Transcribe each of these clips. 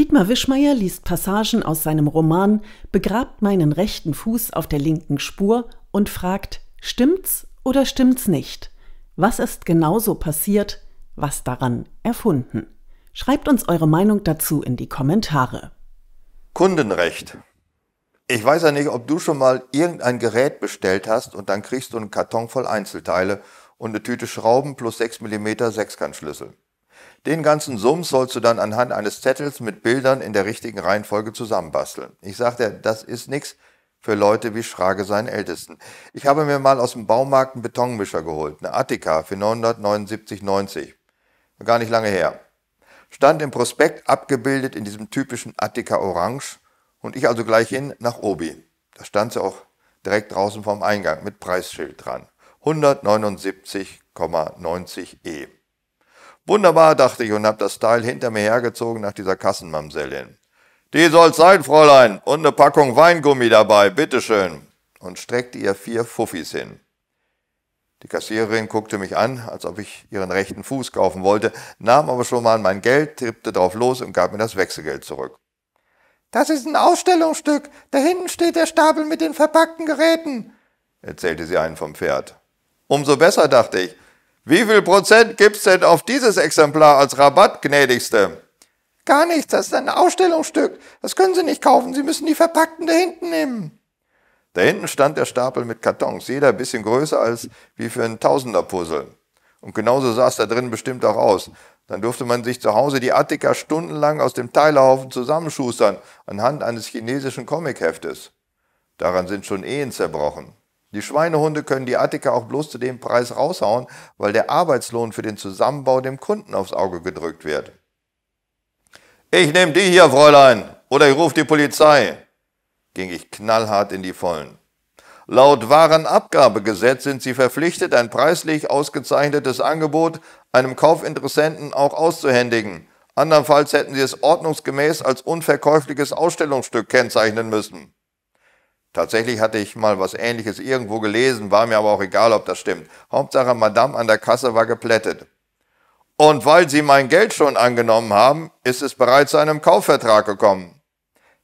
Dietmar Wischmeier liest Passagen aus seinem Roman Begrabt meinen rechten Fuß auf der linken Spur und fragt, stimmt's oder stimmt's nicht? Was ist genauso passiert, was daran erfunden? Schreibt uns eure Meinung dazu in die Kommentare. Kundenrecht. Ich weiß ja nicht, ob du schon mal irgendein Gerät bestellt hast und dann kriegst du einen Karton voll Einzelteile und eine Tüte Schrauben plus 6 mm Sechskantschlüssel. Den ganzen Sums sollst du dann anhand eines Zettels mit Bildern in der richtigen Reihenfolge zusammenbasteln. Ich sagte, das ist nix für Leute wie Schrage seinen Ältesten. Ich habe mir mal aus dem Baumarkt einen Betonmischer geholt, eine Attica für 979,90. Gar nicht lange her. Stand im Prospekt abgebildet in diesem typischen Attica Orange und ich also gleich hin nach Obi. Da stand sie auch direkt draußen vorm Eingang mit Preisschild dran. 179,90 E. Wunderbar, dachte ich und hab das Teil hinter mir hergezogen nach dieser Kassenmamsellin. Die soll's sein, Fräulein, und eine Packung Weingummi dabei, bitteschön, und streckte ihr vier Fuffis hin. Die Kassiererin guckte mich an, als ob ich ihren rechten Fuß kaufen wollte, nahm aber schon mal mein Geld, tippte drauf los und gab mir das Wechselgeld zurück. Das ist ein Ausstellungsstück. Da hinten steht der Stapel mit den verpackten Geräten, erzählte sie einen vom Pferd. Umso besser, dachte ich. Wie viel Prozent gibt's denn auf dieses Exemplar als Rabatt, gnädigste? Gar nichts, das ist ein Ausstellungsstück. Das können Sie nicht kaufen, Sie müssen die verpackten da hinten nehmen. Da hinten stand der Stapel mit Kartons, jeder ein bisschen größer als wie für ein Tausenderpuzzle. Und genauso sah es da drin bestimmt auch aus. Dann durfte man sich zu Hause die Attika stundenlang aus dem Teilhaufen zusammenschustern, anhand eines chinesischen Comicheftes. Daran sind schon Ehen zerbrochen. Die Schweinehunde können die Attika auch bloß zu dem Preis raushauen, weil der Arbeitslohn für den Zusammenbau dem Kunden aufs Auge gedrückt wird. Ich nehme die hier, Fräulein, oder ich rufe die Polizei, ging ich knallhart in die Vollen. Laut Warenabgabegesetz sind sie verpflichtet, ein preislich ausgezeichnetes Angebot einem Kaufinteressenten auch auszuhändigen. Andernfalls hätten sie es ordnungsgemäß als unverkäufliches Ausstellungsstück kennzeichnen müssen. Tatsächlich hatte ich mal was Ähnliches irgendwo gelesen, war mir aber auch egal, ob das stimmt. Hauptsache, Madame an der Kasse war geplättet. Und weil Sie mein Geld schon angenommen haben, ist es bereits zu einem Kaufvertrag gekommen.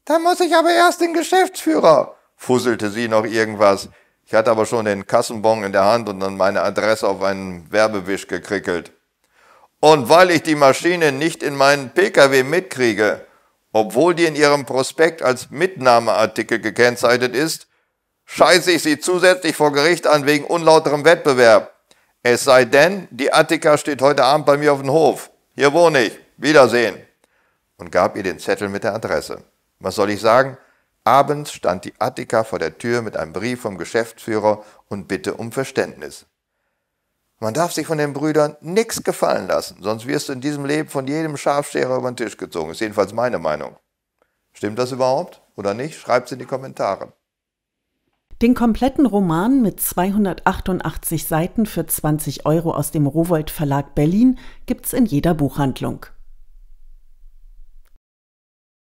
Da muss ich aber erst den Geschäftsführer, fusselte sie noch irgendwas. Ich hatte aber schon den Kassenbon in der Hand und dann meine Adresse auf einen Werbewisch gekrickelt. Und weil ich die Maschine nicht in meinen Pkw mitkriege, obwohl die in ihrem Prospekt als Mitnahmeartikel gekennzeichnet ist, scheiße ich sie zusätzlich vor Gericht an wegen unlauterem Wettbewerb. Es sei denn, die Attika steht heute Abend bei mir auf dem Hof. Hier wohne ich. Wiedersehen. Und gab ihr den Zettel mit der Adresse. Was soll ich sagen? Abends stand die Attika vor der Tür mit einem Brief vom Geschäftsführer und Bitte um Verständnis. Man darf sich von den Brüdern nichts gefallen lassen, sonst wirst du in diesem Leben von jedem Scharfsteher über den Tisch gezogen. Ist jedenfalls meine Meinung. Stimmt das überhaupt oder nicht? Schreibt es in die Kommentare. Den kompletten Roman mit 288 Seiten für 20 Euro aus dem Rowold Verlag Berlin gibt es in jeder Buchhandlung.